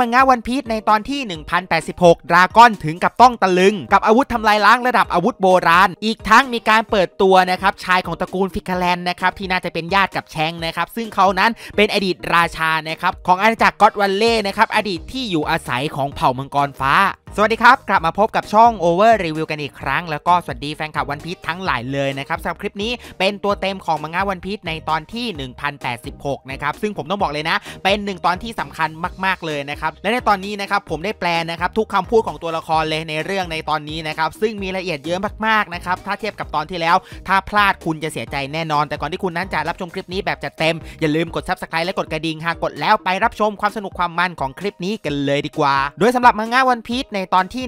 มังงะวันพีชในตอนที่ 1086 ดราก้อนถึงกับต้องตะลึง กับอาวุธทำลายล้างระดับอาวุธโบราณ อีกทั้งมีการเปิดตัวนะครับชายของตระกูลฟิกแลนนะครับที่น่าจะเป็นญาติกับแชงนะครับซึ่งเขานั้นเป็นอดีตราชานะครับของอาณาจักรก็อดวันเล่นะครับอดีตที่อยู่อาศัยของเผ่ามังกรฟ้า สวัสดีครับ กลับมาพบกับช่อง Over Review กันอีกครั้ง แล้วก็สวัสดีแฟนคลับวันพีชทั้งหลายเลยนะครับสำหรับคลิปนี้เป็นตัวเต็มของมังงะวันพีชในตอนที่ 1086 นะครับซึ่งผมต้องบอกเลยนะ เป็น1ตอนที่สำคัญมาก ๆเลยนะครับและในตอนนี้นะครับผมได้แปลนะครับทุกคำพูดของตัวละครเลยในเรื่องในตอนนี้นะครับ ซึ่งมีรายละเอียดเยอะมากๆ นะครับ ถ้าเทียบกับตอนที่แล้วถ้าพลาดคุณจะเสียใจแน่นอน แต่ก่อนที่คุณนั้นจะรับชมคลิปนี้แบบจัดเต็มอย่าลืมกดซับสไครต์และกดกระดิ่งหากกดแล้วไปรับชมความสนุกความมันของคลิปนี้กันเลยดีกว่า โดยสำหรับมังงะวันพีชในตอนที่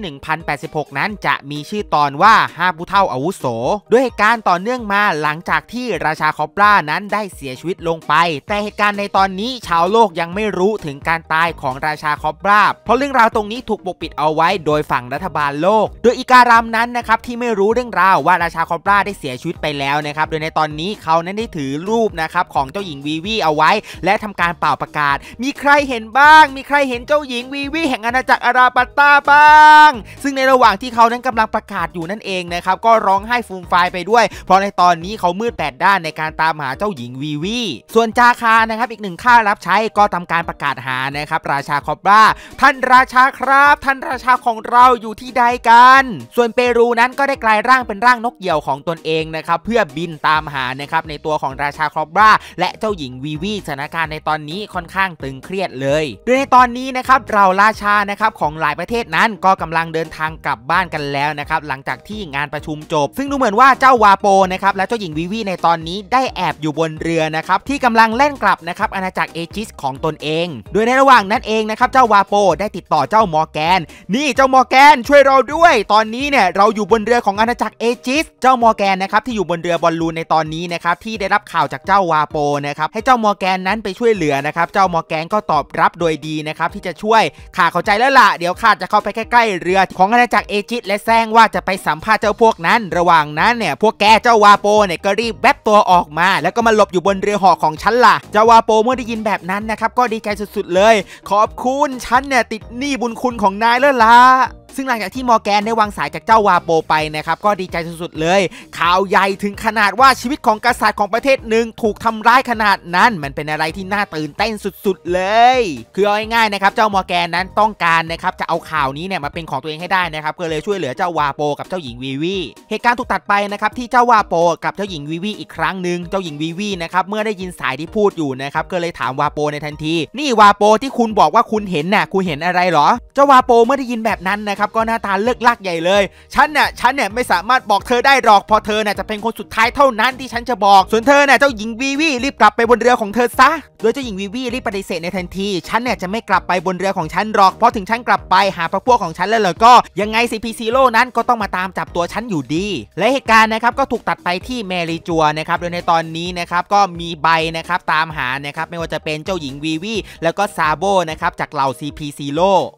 1086 นั้นจะมีชื่อตอนว่าฮาบุเท่าอาวุโส ด้วยเหตุการณ์ต่อเนื่องมาหลังจากที่ราชาคอปรานั้นได้เสียชีวิตลงไป แต่เหตุการณ์ในตอนนี้ชาวโลกยังไม่รู้ถึงการตายของราชาคอบราบเพราะเรื่องราวตรงนี้ถูกปกปิดเอาไว้โดยฝั่งรัฐบาลโลก โดยอิการามนั้นนะครับที่ไม่รู้เรื่องราวว่าราชาคอบราได้เสียชีวิตไปแล้วนะครับ โดยในตอนนี้เขานั้นได้ถือรูปนะครับของเจ้าหญิงวีวีเอาไว้ และทำการเป่าประกาศ มีใครเห็นบ้าง มีใครเห็นเจ้าหญิงวีวีแห่งอาณาจักรอาราปัตตาบ้าง ซึ่งในระหว่างที่เขานั้นกำลังประกาศอยู่นั่นเองนะครับก็ร้องไห้ฟูมฟายไปด้วย เพราะในตอนนี้เขามืดแปดด้านในการตามหาเจ้าหญิงวีวี ส่วนจาคานะครับอีกหนึ่งข้ารับใช้ก็ทำการประกาศหานะครับราชาคอบราท่านราชาครับท่านราชาของเราอยู่ที่ใดกัน ส่วนเปรูนั้นก็ได้กลายร่างเป็นร่างนกเหยี่ยวของตนเองนะครับเพื่อบินตามหานะครับในตัวของราชาคอบราและเจ้าหญิงวีวีสถานการณ์ในตอนนี้ค่อนข้างตึงเครียดเลย โดยในตอนนี้นะครับเราราชานะครับของหลายประเทศนั้น ก็กำลังเดินทางกลับบ้านกันแล้วนะครับหลังจากที่งานประชุมจบ ซึ่งดูเหมือนว่าเจ้าวาโปนะครับและเจ้าหญิงวีวีในตอนนี้ ได้แอบอยู่บนเรือนะครับที่กำลังเล่นกลับนะครับอาณาจักรเอจิสของตนเอง โดยในระหว่างนั้นเองนะครับครับเจ้าวาโป ได้ติดต่อเจ้ามอร์แกน นี่ เจ้ามอร์แกนช่วยเราด้วย ตอนนี้เนี่ยเราอยู่บนเรือของอาณาจักรเอจิสเจ้ามอร์แกนนะครับที่อยู่บนเรือบอลลูนในตอนนี้นะครับที่ได้รับข่าวจากเจ้าวาโปนะครับให้เจ้ามอร์แกนนั้นไปช่วยเหลือนะครับ เจ้ามอร์แกนก็ตอบรับโดยดีนะครับที่จะช่วย ข้าเข้าใจแล้วล่ะเดี๋ยวข้าจะเข้าไปใกล้ๆ เรือของอาณาจักรเอจิสและแซงว่าจะไปสัมภาษณ์เจ้าพวกนั้น ระหว่างนั้นเนี่ย พวกแก เจ้าวาโปเนี่ยก็รีบแวบตัวออกมา แล้วก็มาหลบอยู่บนเรือหอของฉันล่ะ เจ้าวาโปเมื่อได้ยินแบบนั้นนะครับก็ดีใจสุดๆ เลยขอบคุณฉันเนี่ย ติดหนี้บุญคุณของนายแล้วล่ะซึ่งหลังจากที่มอร์แกนได้วางสายจากเจ้าวาโปไปนะครับก็ดีใจสุดๆเลย ข่าวใหญ่ถึงขนาดว่าชีวิตของกษัตริย์ของประเทศหนึ่ง ถูกทำร้ายขนาดนั้นมันเป็นอะไรที่น่าตื่นเต้นสุดๆเลย คือเอาง่ายๆนะครับเจ้ามอร์แกนนั้นต้องการนะครับจะเอาข่าวนี้เนี่ยมาเป็นของตัวเองให้ได้นะครับ ก็เลยช่วยเหลือเจ้าวาโปกับเจ้าหญิงวีวีเหตุการณ์ถูกตัดไปนะครับที่เจ้าวาโป กับเจ้าหญิงวีวีอีกครั้งหนึ่งเจ้าหญิงวีวีนะครับเมื่อได้ยินสายที่พูดอยู่นะครับก็เลยถามวาโปในทันที นี่วาโปที่คุณบอกว่าคุณเห็นน่ะคุณเห็นอะไรหรอ เจ้าวาโปเมื่อได้ยินแบบนั้นนะครับก็หน้าตาเลิกลักใหญ่เลย ฉันเนี่ยฉันเนี่ยไม่สามารถบอกเธอได้หรอกพอเธอเนี่ยจะเป็นคนสุดท้ายเท่านั้นที่ฉันจะบอก ส่วนเธอเนี่ยเจ้าหญิงวีวีรีบกลับไปบนเรือของเธอซะ โดยเจ้าหญิงวีวีรีบปฏิเสธในทันที ฉันเนี่ยจะไม่กลับไปบนเรือของฉันหรอก เพราะถึงฉันกลับไป หาพระพวกของฉันแล้วก็ยังไงซีพีซีโร่นั้นก็ต้องมาตามจับตัวฉันอยู่ดี และเหตุการณ์นะครับก็ถูกตัดไปที่แมรีจัวนะครับ โดยในตอนนี้นะครับก็มีใบนะครับตามหานะครับไม่ว่าจะเป็นเจ้าหญิงวีวีแล้วก็ซาโบนะครับจากเหล่า CP0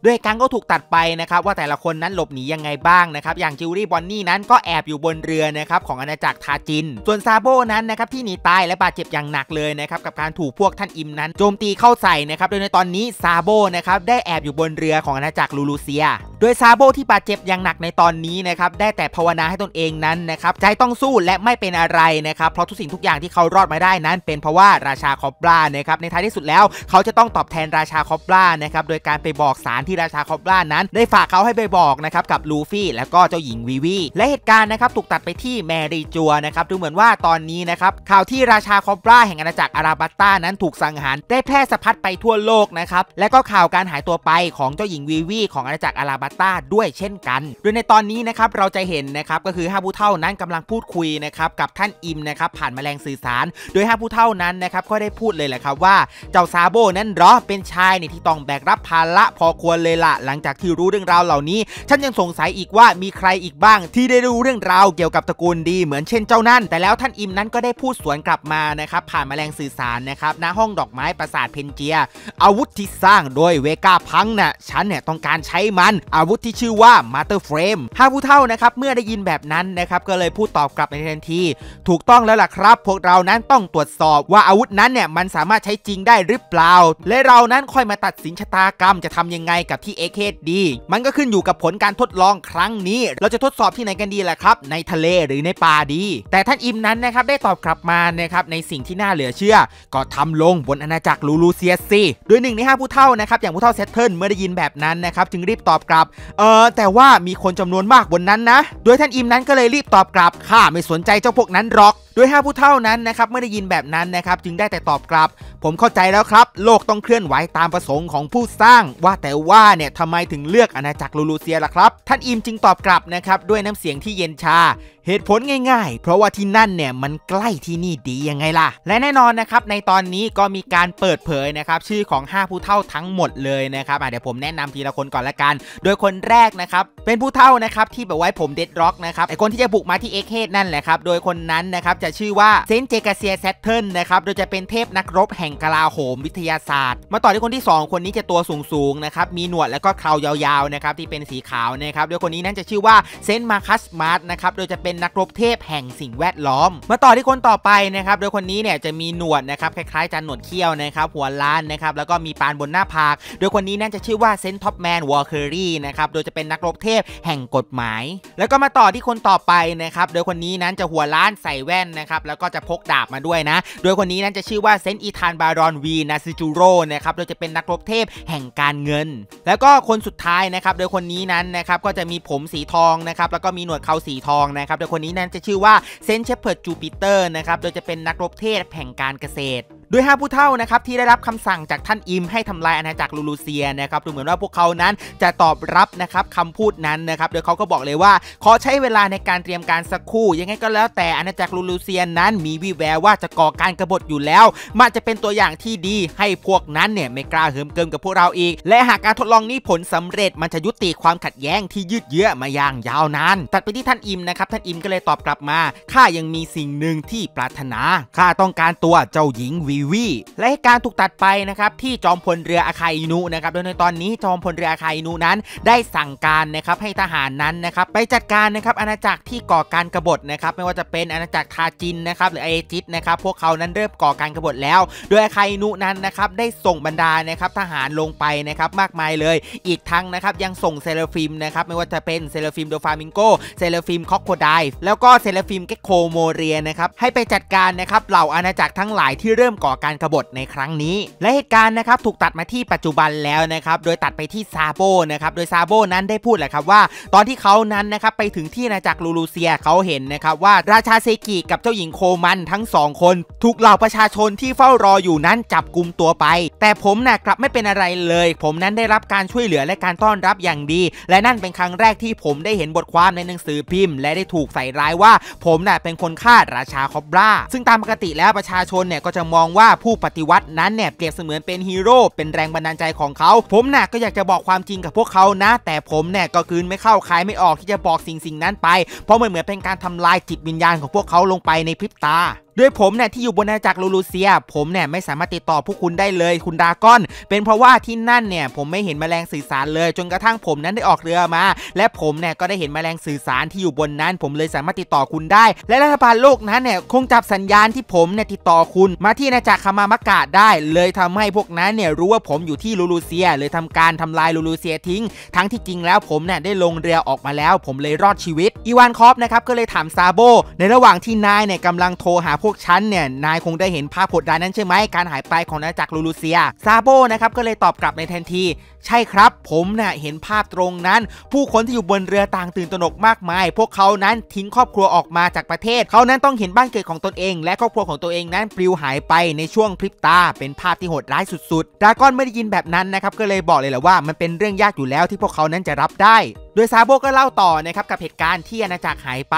ด้วยการก็ถูกตัดไปนะครับว่าแต่ละละคนนั้นหลบหนี ยังไงบ้างนะครับอย่างจิวรี่บอนนี่นั้นก็แอบอยู่บนเรือนะครับของอาณาจักรทาจิน ส่วนซาโบนั้นนะครับที่หนีตายและบาดเจ็บอย่างหนักเลยนะครับกับการถูกพวกท่านอิมนั้น โจมตีเข้าใส่นะครับโดยในตอนนี้ซาโบนะครับได้แอบอยู่บนเรือของอาณาจักรลูลูเซียโดยซาโบที่บาดเจ็บอย่างหนักในตอนนี้นะครับ ได้แต่ภาวนาให้ตนเองนั้นนะครับใจต้องสู้และไม่เป็นอะไรนะครับ เพราะทุกสิ่งทุกอย่างที่เขารอดมาได้นั้นเป็นเพราะว่า ราชาคอบลานะครับ ในท้ายที่สุดแล้ว เขาจะต้องตอบแทนราชาคอบลานะครับ โดยการไปบอกสารที่ราชาคอบลานั้น ได้ฝากเขาให้ไปบอกนะครับกับลูฟี่ แล้วก็เจ้าหญิงวีวีและเหตุการณ์นะครับถูกตัดไปที่แมรีจัวนะครับดูเหมือนว่าตอนนี้นะครับข่าวที่ราชาคอบลาแห่งอาณาจักรอาราบัตตานั้นถูกสังหารได้แพร่สะพัดไปทั่วโลกนะครับ และก็ข่าวการหายตัวไปของเจ้าหญิงวีวีของอาณาจักรอาราบัตต้าด้วยเช่นกัน โดยในตอนนี้นะครับ เราจะเห็นนะครับ ก็คือฮาบ้เท่านั้นกำลังพูดคุยนะครับกับท่านอิมนะครับผ่านแมลงสื่อสาร โดยฮาบ้เท่านั้นนะครับก็ได้พูดเลยแหละครับว่าเจ้าซาโบนั้นหรอเป็นชายในที่ต้องแบกรับภาระพอควรเลยละ หลังจากที่รู้เรื่องราวเหล่านี้ ฉันยังสงสัยอีกว่ามีใครอีกบ้างที่ได้รู้เรื่องราวเกี่ยวกับตระกูลดี เหมือนเช่นเจ้านั่นแต่แล้วท่านอิมนั้นก็ได้พูดสวนกลับมานะครับผ่านแมลงสื่อสารนะครับณห้องดอกไม้ปราสาทเพนเจีย อาวุธที่สร้าง โดยเวกาพังนะ่ะฉันเนี่ยต้องการใช้มันอะอาวุธที่ชื่อว่า Master Frame ฮาผู้เท่านะครับ เมื่อได้ยินแบบนั้นนะครับ ก็เลยพูดตอบกลับในทันที ถูกต้องแล้วล่ะครับ พวกเรานั้นต้องตรวจสอบว่าอาวุธนั้นเนี่ย มันสามารถใช้จริงได้หรือเปล่า และเรานั้นค่อยมาตัดสินชะตากรรมจะทำยังไงกับที่เอเคดีมันก็ขึ้นอยู่กับผลการทดลองครั้งนี้ เราจะทดสอบที่ไหนกันดีล่ะครับในทะเลหรือในป่าดี แต่ท่านอิมนั้นนะครับได้ตอบกลับมานะครับในสิ่งที่น่าเหลือเชื่อ ก็ทำลงบนอาณาจักรลูลูเซียซีโดยหนึ่งในห้าผู้เท่านะครับอย่างผู้เท่าเซตเทิลเมื่อได้ยินแบบนั้นนะครับจึงรีบตอบกลับเออ แต่ว่ามีคนจำนวนมากบนนั้นนะ โดยท่านอิมนั้นก็เลยรีบตอบกลับข้าไม่สนใจเจ้าพวกนั้นหรอกโดยห้าผู้เท่านั้นนะครับไม่ได้ยินแบบนั้นนะครับจึงได้แต่ตอบกลับ ผมเข้าใจแล้วครับ โลกต้องเคลื่อนไหวตามประสงค์ของผู้สร้าง ว่าแต่ว่าเนี่ยทำไมถึงเลือกอาณาจักรลูลูเซียล่ะครับ ท่านอิมจึงตอบกลับนะครับ ด้วยน้ำเสียงที่เย็นชาเหตุผลง่ายๆ เพราะว่าที่นั่นเนี่ยมันใกล้ที่นี่ดียังไงล่ะ และแน่นอนนะครับ ในตอนนี้ก็มีการเปิดเผยนะครับ ชื่อของ5ผู้เท่าทั้งหมดเลยนะครับเดี๋ยวผมแนะนำทีละคนก่อนละกัน โดยคนแรกนะครับเป็นผู้เท่านะครับ ที่แบบไว้ผมเด็ดร็อกนะครับไอคนที่จะบุกมาที่เอ็กเฮดนั่นแหละครับโดยคนนั้นนะครับจะชื่อว่าเซนเจกาเซียเซตเทิลนะครับโดยจะเป็นเทพนักรบแห่งกลาโหมวิทยาศาสตร์มาต่อที่คนที่ 2 คนนี้จะตัวสูงสูงนะครับมีหนวดแล้วก็เครายาวๆนะครับที่เป็นสีขาวนะครับโดยคนนี้นั้นจะชื่อว่าเซนมาคัสมาร์ตนะครับโดยจะเป็นนักรบเทพแห่งสิ่งแวดล้อมมาต่อที่คนต่อไปนะครับโดยคนนี้เนี่ยจะมีหนวดนะครับคล้ายๆจันหนวดเขี้ยวนะครับหัวล้านนะครับแล้วก็มีปานบนหน้าผากโดยคนนี้นั่นจะชื่อว่าเซนท็อปแมนวอลเคอรี่นะครับโดยจะเป็นนักรบเทพแห่งกฎหมาย แล้วก็มาต่อที่คนต่อไปนะครับโดยคนนี้นั้นจะหัวล้านใส่แว่นนะครับแล้วก็จะพกดาบมาด้วยนะ โดยคนนี้นั้นจะชื่อว่าเซนต์อีธานบารอนวีนาซิจูโรนะครับโดยจะเป็นนักรบเทพแห่งการเงิน แล้วก็คนสุดท้ายนะครับโดยคนนี้นั้นนะครับก็จะมีผมสีทองนะครับแล้วก็มีหนวดเขาสีทองนะครับโดยคนนี้นั้นจะชื่อว่าเซนต์เชเพิร์ดจูปิเตอร์นะครับโดยจะเป็นนักรบเทพ แห่งการเกษตร้ดย5 ผู้เท่านะครับที่ได้รับคำสั่งจากท่านอิม ให้ทำลายอาณาจักรลูลูเซียนะครับดูเหมือนว่าพวกเขานั้นจะตอบรับนะครับคำพูดนั้นนะครับโดยเขาก็บอกเลยว่า ขอใช้เวลาในการเตรียมการสักครู่ ยังไงก็แล้วแต่อาณาจักรลูลูเซียนั้นมีวิแววว่าจะก่อการกรบฏอยู่แล้วมันจะเป็นตัวอย่างที่ดีให้พวกนั้นเนี่ยไม่กล้าเหิมเกิมกับพวกเราอีก และหากการทดลองนี้ผลสำเร็จ มันจะยุติความขัดแย้งที่ยืดเยื้อมาอย่างยาวนานตัดไปที่ท่านอิมนะครับท่านอิมก็เลยตอบกลับมาข้ายังมีสิ่งหนึ่งที่ปรารถนาข้าต้องการตัวเจ้าหญิงวิวีและการถูกตัดไปนะครับ ที่จอมพลเรืออาคาอินุนะครับโดยในตอนนี้จอมพลเรืออาคาอินุนั้น ได้สั่งการนะครับให้ทหารนั้นนะครับไปจัดการนะครับอาณาจักรที่ก่อการกบฏนะครับไม่ว่าจะเป็นอาณาจักรทาจินนะครับหรือเอจิตนะครับพวกเขานั้นเริ่มก่อการกบฏแล้ว โดยอาคาอินุนั้นนะครับได้ส่งบรรดานะครับทหารลงไปนะครับมากมายเลย อีกทั้งนะครับยังส่งเซเลฟิมนะครับไม่ว่าจะเป็นเซเลฟิมโดฟามิงโกเซเลฟิมคอกโคไดแล้วก็เซเลฟิมเกโคโมเรียนะครับให้ไปจัดการนะครับเหล่าอาณาจักรทั้งหลายที่เริ่มก่ออการกรบฏในครั้งนี้ และเหตุการณ์นะครับ ถูกตัดมาที่ปัจจุบันแล้วนะครับโดยตัดไปที่ซาโบนะครับโดยซาโบนั้นได้พูดแหละครับว่า ตอนที่เขานั้นนะครับไปถึงที่นาจักรลูลูเซียเขาเห็นนะครับว่าราชาเซกิ กับเจ้าหญิงโคมันทั้งสองคน ถูกเหล่าประชาชนที่เฝ้ารออยู่นั้นจับกลุ่มตัวไป แต่ผมนะ่ะกลับไม่เป็นอะไรเลย ผมนั้นได้รับการช่วยเหลือและการต้อนรับอย่างดี และนั่นเป็นครั้งแรกที่ผมได้เห็นบทความในหนังสือพิมพ์ และได้ถูกใส่ร้ายว่า ผมนะ่ะเป็นคนฆ่าราชาคอบราซึ่งตามปกติแล้วประชาชนเนี่ยก็จะมองว่าาผู้ปฏิวัตินั้นเนี่ยเปรียบเสมือนเป็นฮีโร่เป็นแรงบันดาลใจของเขา ผมน่ะก็อยากจะบอกความจริงกับพวกเขานะ แต่ผมเนี่ยก็คืนไม่เข้าคายไม่ออกที่จะบอกสิ่งสิ่งนั้นไป เพราะมันเหมือนเป็นการทำลายจิตวิญญาณของพวกเขาลงไปในพริบตาด้วยผมเนี่ยที่อยู่บนอาณาจักรลูลูเซีย ผมเนี่ยไม่สามารถติดต่อพวกคุณได้เลยคุณดากอน เป็นเพราะว่าที่นั่นเนี่ยผมไม่เห็นแมลงสื่อสารเลย จนกระทั่งผมนั้นได้ออกเรือมา และผมเนี่ยก็ได้เห็นแมลงสื่อสารที่อยู่บนนั้น ผมเลยสามารถติดต่อคุณได้ และรัฐบาลโลกนั้นเนี่ยคงจับสัญญาณที่ผมเนี่ยติดต่อคุณ มาที่อาณาจักรคามามากะได้ เลยทำให้พวกนั้นเนี่ยรู้ว่าผมอยู่ที่ลูลูเซีย เลยทำการทำลายลูลูเซียทิ้ง ทั้งที่จริงแล้วผมเนี่ยได้ลงเรือออกมาแล้ว ผมเลยรอดชีวิตอีวานคอฟนะครับก็เลยถามซาโบในระหว่างที่นายเนี่ยกำลังโทรหาพวกฉันเนี่ยนายคงได้เห็นภาพผดร้ายนั้นใช่ไหมการหายไปของนาจักรลูลูเซียซาโบนะครับก็เลยตอบกลับในทันทีใช่ครับ ผมนะ่ะเห็นภาพตรงนั้น ผู้คนที่อยู่บนเรือต่างตื่นตระหนกมากมาย พวกเขานั้นทิ้งครอบครัวออกมาจากประเทศ เขานั้นต้องเห็นบ้านเกิดของตนเองและครอบครัวของตัวเองนั้นปลิวหายไปในช่วงพริบตา เป็นภาพที่โหดร้ายสุด ๆดากอนไม่ได้ยินแบบนั้นนะครับก็เลยบอกเลยแหละว่า มันเป็นเรื่องยากอยู่แล้วที่พวกเขานั้นจะรับได้โดยซาโบก็เล่าต่อนะครับกับเหตุการณ์ที่อาณาจักรหายไป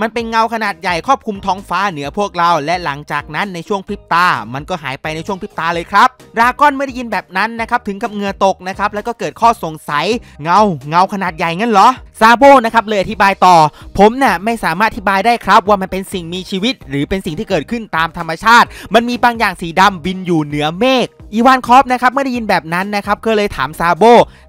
มันเป็นเงาขนาดใหญ่ครอบคลุมท้องฟ้าเหนือพวกเรา และหลังจากนั้นในช่วงพริบตา มันก็หายไปในช่วงพริบตาเลยครับ รากอนไม่ได้ยินแบบนั้นนะครับถึงกับเงื่อตกนะครับ แล้วก็เกิดข้อสงสัยเงาเงาขนาดใหญ่งั้นเหรอซาโบนะครับเลยอธิบายต่อ ผมนะ่ะไม่สามารถอธิบายได้ครับว่ามันเป็นสิ่งมีชีวิตหรือเป็นสิ่งที่เกิดขึ้นตามธรรมชาติ มันมีบางอย่างสีดำบินอยู่เหนือเมฆอีวานคอฟนะครับไม่ได้ยินแบบนั้นนะครับก็เลยถามซาโบ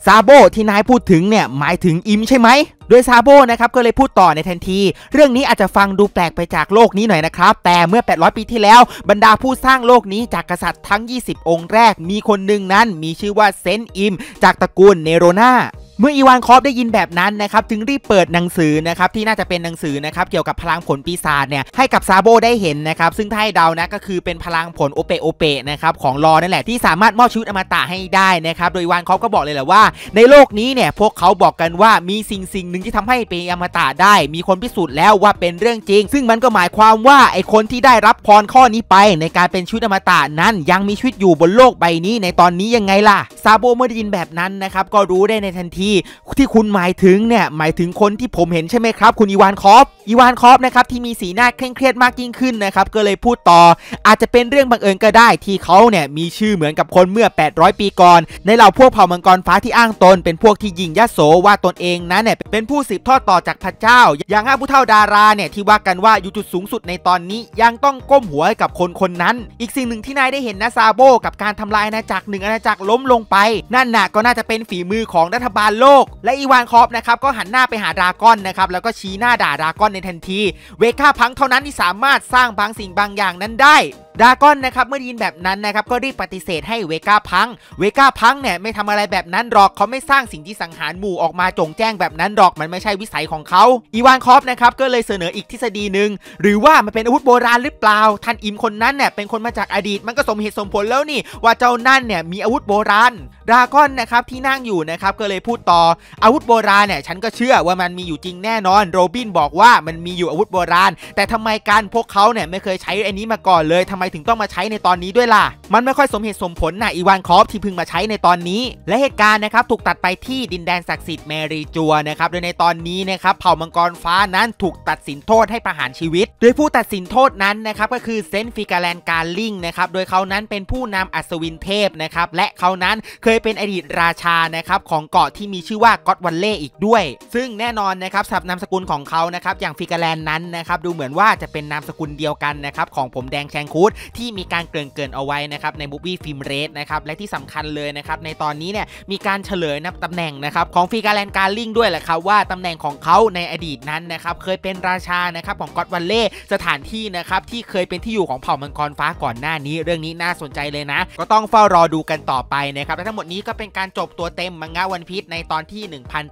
ซาโบที่นายพูดถึงเนี่ยหมายถึงอิมใช่ไหมโดยซาโบนะครับก็เลยพูดต่อในทันที เรื่องนี้อาจจะฟังดูแปลกไปจากโลกนี้หน่อยนะครับแต่เมื่อ 800 ปีที่แล้วบรรดาผู้สร้างโลกนี้จากกษัตริย์ทั้ง 20 องค์แรก มีคนหนึ่งนั้นมีชื่อว่า เซนอิมจากตระกูลเนโรนาเมื่ออีวานคอฟได้ยินแบบนั้นนะครับจึงรีบเปิดหนังสือนะครับที่น่าจะเป็นหนังสือนะครับเกี่ยวกับพลังผลปีศาจเนี่ยให้กับซาโบได้เห็นนะครับ ซึ่งท้ายเดานะก็คือเป็นพลังผลโอเปโอเปะนะครับของรอนั่นแหละที่สามารถมอบชุดอมตะให้ได้นะครับ โดยวานคอฟก็บอกเลยแหละว่า ในโลกนี้เนี่ยพวกเขาบอกกันว่ามีสิ่งสิ่งหนึ่งที่ทำให้เป็นอมตะได้ มีคนพิสูจน์แล้วว่าเป็นเรื่องจริง ซึ่งมันก็หมายความว่าไอคนที่ได้รับพรข้อนี้ไปในการเป็นชุดอมตะนั้นยังมีชีวิตอยู่บนโลกใบนี้ในตอนนี้ยังไงล่ะซาโบเมื่อได้ยินแบบนั้นนะครับก็รู้ได้ในทันทีที่ที่คุณหมายถึงเนี่ย หมายถึงคนที่ผมเห็นใช่ไหมครับ คุณอีวานคอฟอีวานคอฟนะครับที่มีสีหน้าเคร่งเครียดมากยิ่งขึ้นนะครับก็เลยพูดต่อ อาจจะเป็นเรื่องบังเอิญก็ได้ ที่เขาเนี่ยมีชื่อเหมือนกับคนเมื่อ 800 ปีก่อนในเหล่าพวกเผ่ามังกรฟ้าที่อ้างตน เป็นพวกที่ยิงยะโสว่าตนเองนั้นเนี่ยเป็นผู้สืบทอดต่อจากพระเจ้า อย่างห้าผู้เท่าดาราเนี่ยที่ว่ากันว่าอยู่จุดสูงสุดในตอนนี้ ยังต้องก้มหัวกับคนคนนั้น อีกสิ่งหนึ่งที่นายได้เห็นนะซาโบกับการทำลายอาณาจักรหนึ่งอาณาจักรล้มลงไป นั่นน่ะก็น่าจะเป็นฝีมือของรัฐบาลโลกและอีวานคอฟนะครับก็หันหน้าไปหาดราก้อนนะครับแล้วก็ชี้หน้าด่าดราก้อนในในทันที เวก้าพังเท่านั้นที่สามารถสร้างบางสิ่งบางอย่างนั้นได้ดากอนนะครับเมื่อได้ยินแบบนั้นนะครับก็รีบปฏิเสธให้เวก้าพังเวก้าพังเนี่ยไม่ทำอะไรแบบนั้นหรอกเขาไม่สร้างสิ่งที่สังหารหมู่ออกมาจงแจ้งแบบนั้นหรอกมันไม่ใช่วิสัยของเขาอีวานคอฟนะครับก็เลยเสนออีกทฤษฎีหนึ่งหรือว่ามันเป็นอาวุธโบราณหรือเปล่า ท่านอิมคนนั้นเนี่ยเป็นคนมาจากอดีต มันก็สมเหตุสมผลแล้วนี่ ว่าเจ้านั่นเนี่ยมีอาวุธโบราณดากอนนะครับที่นั่งอยู่นะครับก็เลยพูดต่ออาวุธโบราณเนี่ยฉันก็เชื่อว่ามันมีอยู่จริงแน่นอน โรบินบอกว่ามันมีอยู่อาวุธโบราณ แต่ทำไมการพวกเขาเนี่ยไม่เคยใช้อันนี้มาก่อนเลยทำไมถึงต้องมาใช้ในตอนนี้ด้วยล่ะ มันไม่ค่อยสมเหตุสมผลนะอีวานคอฟที่พึงมาใช้ในตอนนี้ และเหตุการณ์นะครับถูกตัดไปที่ดินแดนศักดิ์สิทธิ์เมรีจัวนะครับโดยในตอนนี้นะครับเผ่ามังกรฟ้านั้นถูกตัดสินโทษให้ประหารชีวิต โดยผู้ตัดสินโทษนั้นนะครับก็คือเซนฟิกาแลนการลิงนะครับโดยเขานั้นเป็นผู้นำอัศวินเทพนะครับและเขานั้นเคยเป็นอดีตราชานะครับของเกาะที่มีชื่อว่าก็อตวันเล่อีกด้วย ซึ่งแน่นอนนะครับสับนามสกุลของเขานะครับอย่างฟิกาแลนนั้นนะครับดูเหมือนว่าจะเป็นนามสกุลเดียวกันนะครับของผมแดงแชงคูดที่มีการเกริ่นเกินเอาไว้นะครับในบุ๊บี้ฟิล์มเรสนะครับและที่สำคัญเลยนะครับในตอนนี้เนี่ยมีการเฉลยนะตำแหน่งนะครับของฟีกาแลนการลิงด้วยแหละครับว่าตำแหน่งของเขาในอดีตนั้นนะครับเคยเป็นราชานะครับของก็อดวันเล่สถานที่นะครับที่เคยเป็นที่อยู่ของเผ่ามังกรฟ้าก่อนหน้านี้ เรื่องนี้น่าสนใจเลยนะ ก็ต้องเฝ้ารอดูกันต่อไปนะครับและทั้งหมดนี้ก็เป็นการจบตัวเต็มมังงะวันพีชในตอนที่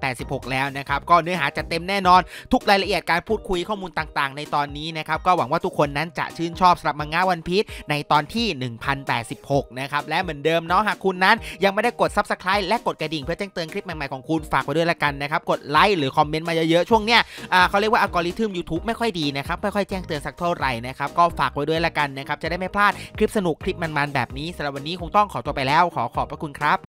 1086 แล้วนะครับก็เนื้อหาจะเต็มแน่นอนทุกรายละเอียดการพูดคุยข้อมูลต่างๆ ในตอนนี้นะครับก็หวังว่าทุกคนนั้นจะชื่นชอบสำหรับมังงะวันพีทในตอนที่ 1086 นะครับ และเหมือนเดิมเนาะหากคุณนั้นยังไม่ได้กด Subscribe และกดกระดิ่ง เพื่อแจ้งเตือนคลิปใหม่ๆ ของคุณฝากไว้ด้วยละกันนะครับ กดไลค์หรือคอมเมนต์มาเยอะๆ ช่วงเนี้ยเขาเรียกว่าอัลกอริทึม YouTube ไม่ค่อยดีนะครับไม่ค่อยแจ้งเตือนสักเท่าไหร่นะครับ ก็ฝากไว้ด้วยละกันนะครับ จะได้ไม่พลาดคลิปสนุกคลิปมันๆแบบนี้สำหรับวันนี้คงต้องขอตัวไปแล้วขอขอบพระคุณครับ